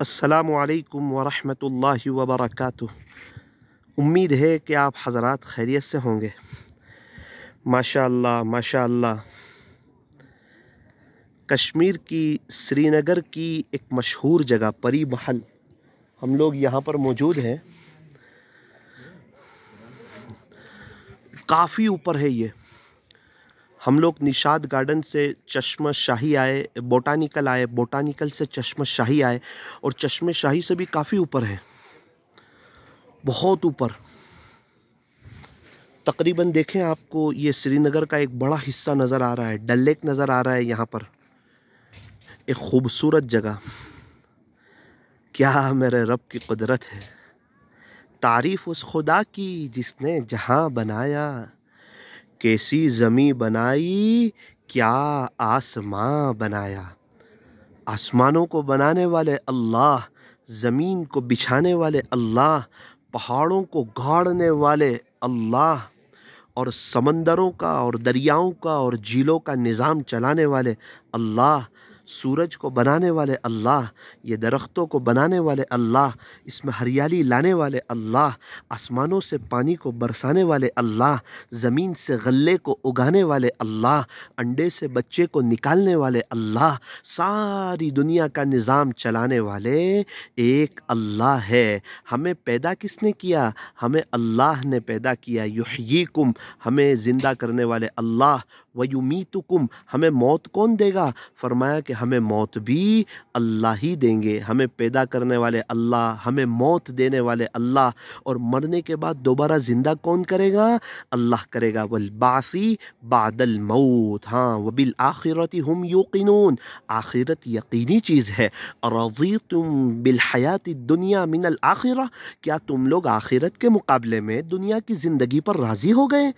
असलकम वरहमल वबरक उम्मीद है कि आप हजरात खैरियत से होंगे माशाल्लाह माशाल्लाह कश्मीर की श्रीनगर की एक मशहूर जगह परी महल हम लोग यहाँ पर मौजूद हैं काफ़ी ऊपर है ये हम लोग निषाद गार्डन से चश्मा शाही आए बोटानिकल आए बोटानिकल से चश्मा शाही आए और चश्मे शाही से भी काफ़ी ऊपर है बहुत ऊपर तकरीबन देखें आपको ये श्रीनगर का एक बड़ा हिस्सा नज़र आ रहा है डल लेक नज़र आ रहा है यहाँ पर एक खूबसूरत जगह क्या मेरे रब की कुदरत है तारीफ़ उस खुदा की जिसने जहाँ बनाया कैसी ज़मी बनाई क्या आसमां बनाया आसमानों को बनाने वाले अल्लाह ज़मीन को बिछाने वाले अल्लाह पहाड़ों को गाड़ने वाले अल्लाह और समंदरों का और दरियाओं का और झीलों का निज़ाम चलाने वाले अल्लाह सूरज को बनाने वाले अल्लाह ये दरख्तों को बनाने वाले अल्लाह इसमें हरियाली लाने वाले अल्लाह आसमानों से पानी को बरसाने वाले अल्लाह ज़मीन से गले को उगाने वाले अल्लाह अंडे से बच्चे को निकालने वाले अल्लाह सारी दुनिया का निज़ाम चलाने वाले एक अल्लाह है हमें पैदा किसने किया हमें अल्लाह ने पैदा किया कुम हमें ज़िंदा करने वाले अल्लाह व कुम हमें मौत कौन देगा फरमाया कि हमें मौत भी अल्लाह ही देंगे हमें पैदा करने वाले अल्लाह हमें मौत देने वाले अल्लाह और मरने के बाद दोबारा ज़िंदा कौन करेगा अल्लाह करेगा वलबासी बादल मऊत हाँ वबिल आखिरत हम यकीनून आखिरत यकीनी चीज़ है रजी तुम बिलहयात दुनिया मिनल आखिर क्या तुम लोग आखिरत के मुकाबले में दुनिया की ज़िंदगी पर राज़ी हो गए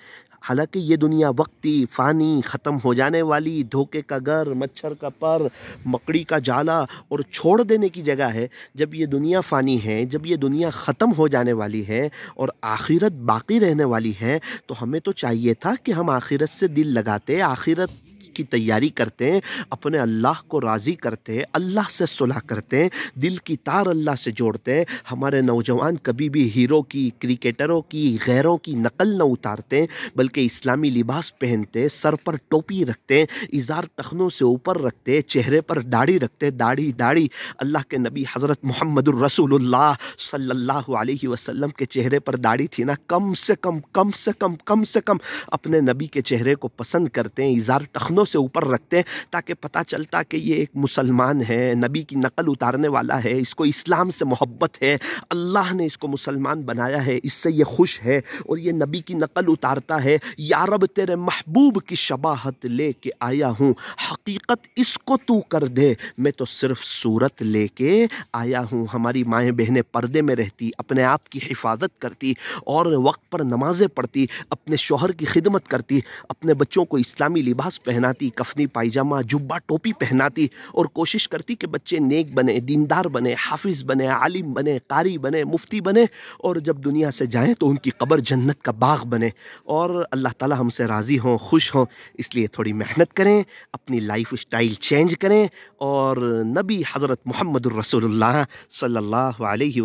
हालांकि ये दुनिया वक्ती फ़ानी ख़त्म हो जाने वाली धोखे का घर मच्छर का पर मकड़ी का जाला और छोड़ देने की जगह है जब ये दुनिया फ़ानी है जब ये दुनिया ख़त्म हो जाने वाली है और आखिरत बाकी रहने वाली है तो हमें तो चाहिए था कि हम आखिरत से दिल लगाते आखिरत की तैयारी करते हैं अपने अल्लाह को राज़ी करते हैं अल्लाह से सुलह करते हैं दिल की तार अल्लाह से जोड़ते हैं हमारे नौजवान कभी भी हीरो की क्रिकेटरों की गैरों की नकल न उतारते बल्कि इस्लामी लिबास पहनते सर पर टोपी रखते इज़ार टखनों से ऊपर रखते चेहरे पर दाढ़ी रखते दाढ़ी दाढ़ी अल्लाह के नबी हज़रत मोहम्मद रसूलुल्लाह सल्लल्लाहु अलैहि वसल्लम के चेहरे पर दाढ़ी थी ना कम से कम कम से कम कम से कम अपने नबी के चेहरे को पसंद करते हैं इज़ार टखनों से ऊपर रखते हैं ताकि पता चलता कि ये एक मुसलमान है नबी की नकल उतारने वाला है इसको इस्लाम से मोहब्बत है अल्लाह ने इसको मुसलमान बनाया है इससे ये खुश है और ये नबी की नकल उतारता है यारब तेरे महबूब की शबाहत ले के आया हूँ हकीकत इसको तू कर दे मैं तो सिर्फ सूरत ले के आया हूँ हमारी माएँ बहनें पर्दे में रहती अपने आप की हिफाजत करती और वक्त पर नमाज़ें पढ़ती अपने शोहर की खिदमत करती अपने बच्चों को इस्लामी लिबास पहना पहनाती कफनी पायजामा जुब्बा टोपी पहनाती और कोशिश करती कि बच्चे नेक बने दीनदार बने हाफिज बने आलिम बने कारी बने मुफ्ती बने और जब दुनिया से जाएं तो उनकी कब्र जन्नत का बाग बने और अल्लाह ताला हमसे राज़ी हों खुश हों इसलिए थोड़ी मेहनत करें अपनी लाइफ स्टाइल चेंज करें और नबी हज़रत मोहम्मद रसोल्ला सल्ला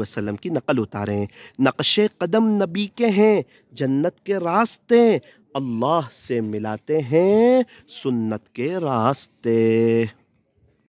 वसम की नकल उतारें नक्श कदम नबी के हैं जन्नत के रास्ते अल्लाह से मिलाते हैं सुन्नत के रास्ते